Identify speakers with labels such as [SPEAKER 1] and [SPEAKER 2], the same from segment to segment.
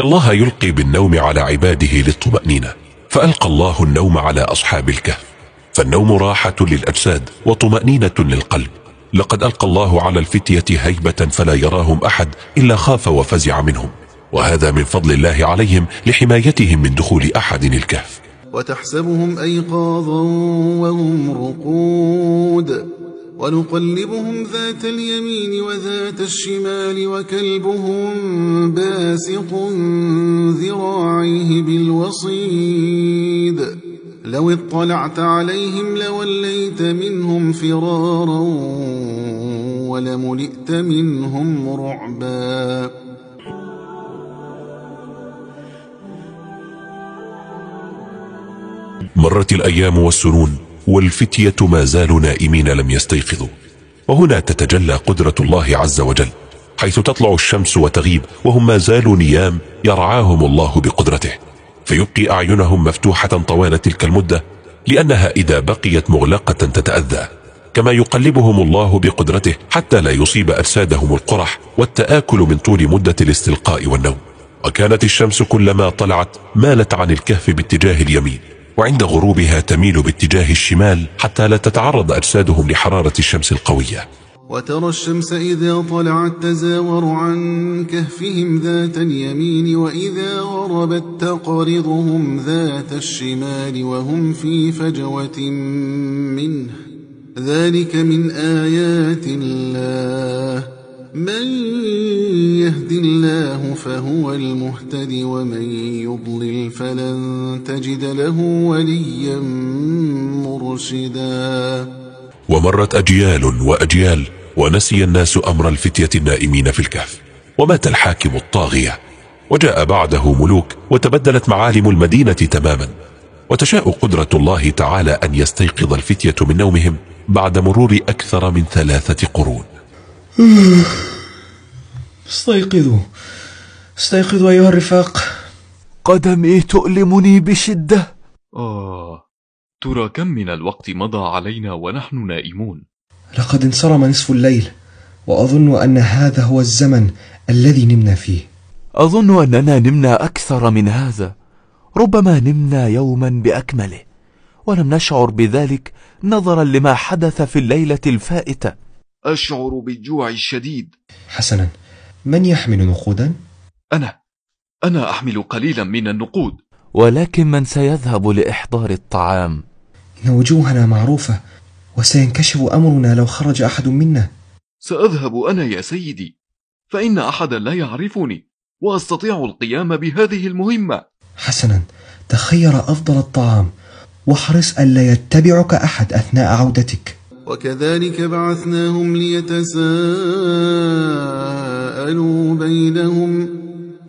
[SPEAKER 1] إن الله يلقي بالنوم على عباده للطمأنينة فألقى الله النوم على أصحاب الكهف فالنوم راحة للأجساد وطمأنينة للقلب لقد ألقى الله على الفتية هيبة فلا يراهم أحد إلا خاف وفزع منهم وهذا من فضل الله عليهم لحمايتهم من دخول أحد الكهف
[SPEAKER 2] وتحسبهم أيقاظا وهم رقود ونقلبهم ذات اليمين وذات الشمال وكلبهم باسق ذراعيه بالوصيد لو اطلعت عليهم لوليت منهم فرارا ولملئت منهم رعبا
[SPEAKER 1] مرت الأيام والسنون والفتية ما زالوا نائمين لم يستيقظوا وهنا تتجلى قدرة الله عز وجل حيث تطلع الشمس وتغيب وهم ما زالوا نيام يرعاهم الله بقدرته فيبقي أعينهم مفتوحة طوال تلك المدة لأنها إذا بقيت مغلقة تتأذى كما يقلبهم الله بقدرته حتى لا يصيب أجسادهم القرح والتآكل من طول مدة الاستلقاء والنوم وكانت الشمس كلما طلعت مالت عن الكهف باتجاه اليمين وعند غروبها تميل باتجاه الشمال حتى لا تتعرض أجسادهم لحرارة الشمس القوية
[SPEAKER 2] وترى الشمس إذا طلعت تزاور عن كهفهم ذات اليمين وإذا غربت تقرضهم ذات الشمال وهم في فجوة منه ذلك من آيات الله من يهد الله فهو المهتد ومن يضلل فلن تجد له وليا مرشدا
[SPEAKER 1] ومرت أجيال وأجيال ونسي الناس أمر الفتية النائمين في الكهف ومات الحاكم الطاغية وجاء بعده ملوك وتبدلت معالم المدينة تماما وتشاء قدرة الله تعالى أن يستيقظ الفتية من نومهم بعد مرور أكثر من ثلاثة قرون
[SPEAKER 3] استيقظوا استيقظوا أيها الرفاق قدمي تؤلمني بشدة آه ترى كم من الوقت مضى علينا ونحن نائمون لقد انصرم نصف الليل وأظن أن هذا هو الزمن الذي نمنا فيه أظن أننا نمنا أكثر من هذا ربما نمنا يوما بأكمله ولم نشعر بذلك نظرا لما حدث في الليلة الفائتة أشعر بالجوع الشديد حسنا من يحمل نقودا؟ أنا أنا أحمل قليلا من النقود ولكن من سيذهب لإحضار الطعام؟ إن وجوهنا معروفة وسينكشف أمرنا لو خرج أحد منا سأذهب أنا يا سيدي فإن أحدا لا يعرفني وأستطيع القيام بهذه المهمة حسنا تخير أفضل الطعام واحرص ألا يتبعك أحد أثناء عودتك
[SPEAKER 2] وكذلك بعثناهم ليتساءلوا بينهم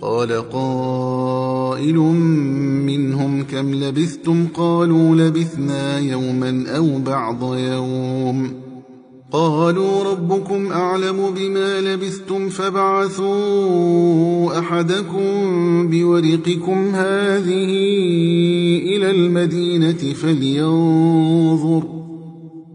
[SPEAKER 2] قال قائل منهم كم لبثتم قالوا لبثنا يوما أو بعض يوم قالوا ربكم أعلم بما لبثتم فابعثوا أحدكم بورقكم هذه إلى المدينة فلينظر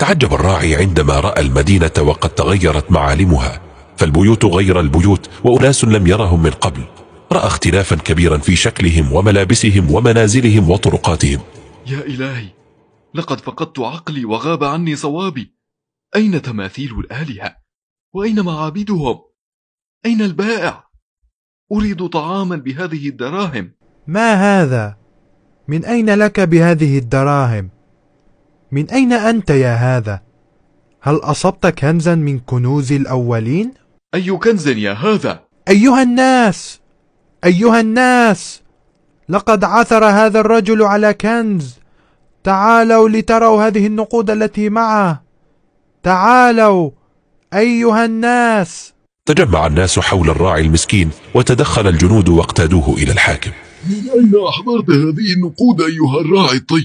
[SPEAKER 1] تعجب الراعي عندما رأى المدينة وقد تغيرت معالمها فالبيوت غير البيوت وأناس لم يرهم من قبل رأى اختلافا كبيرا في شكلهم وملابسهم ومنازلهم وطرقاتهم
[SPEAKER 3] يا إلهي لقد فقدت عقلي وغاب عني صوابي أين تماثيل الآلهة؟ وأين معابدهم؟ أين البائع؟ أريد طعاما بهذه الدراهم ما هذا؟ من أين لك بهذه الدراهم؟ من أين أنت يا هذا؟ هل أصبت كنزا من كنوز الأولين؟ أي كنز يا هذا؟ أيها الناس! أيها الناس! لقد عثر هذا الرجل على كنز تعالوا لتروا هذه النقود التي معه تعالوا أيها الناس
[SPEAKER 1] تجمع الناس حول الراعي المسكين وتدخل الجنود واقتادوه إلى الحاكم
[SPEAKER 3] من أين أحضرت هذه النقود أيها الراعي الطيب؟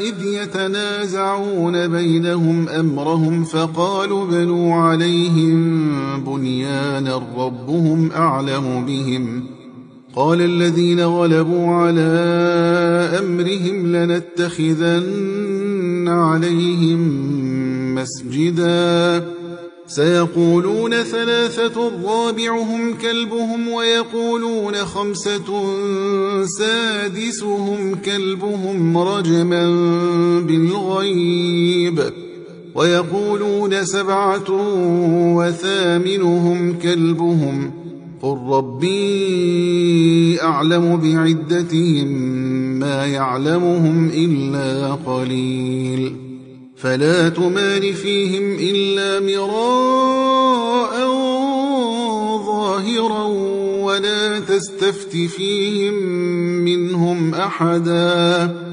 [SPEAKER 2] إذ يتنازعون بينهم أمرهم فقالوا بنوا عليهم بنيانا ربهم أعلم بهم قال الذين غلبوا على أمرهم لنتخذن عليهم مسجدا سيقولون ثلاثة رابعهم كلبهم ويقولون خمسة سادسهم كلبهم رجما بالغيب ويقولون سبعة وثامنهم كلبهم قل ربي أعلم بعدتهم ما يعلمهم إلا قليل فلا تمار فيهم إلا مراء ظاهرا
[SPEAKER 3] ولا تستفت فيهم منهم أحداً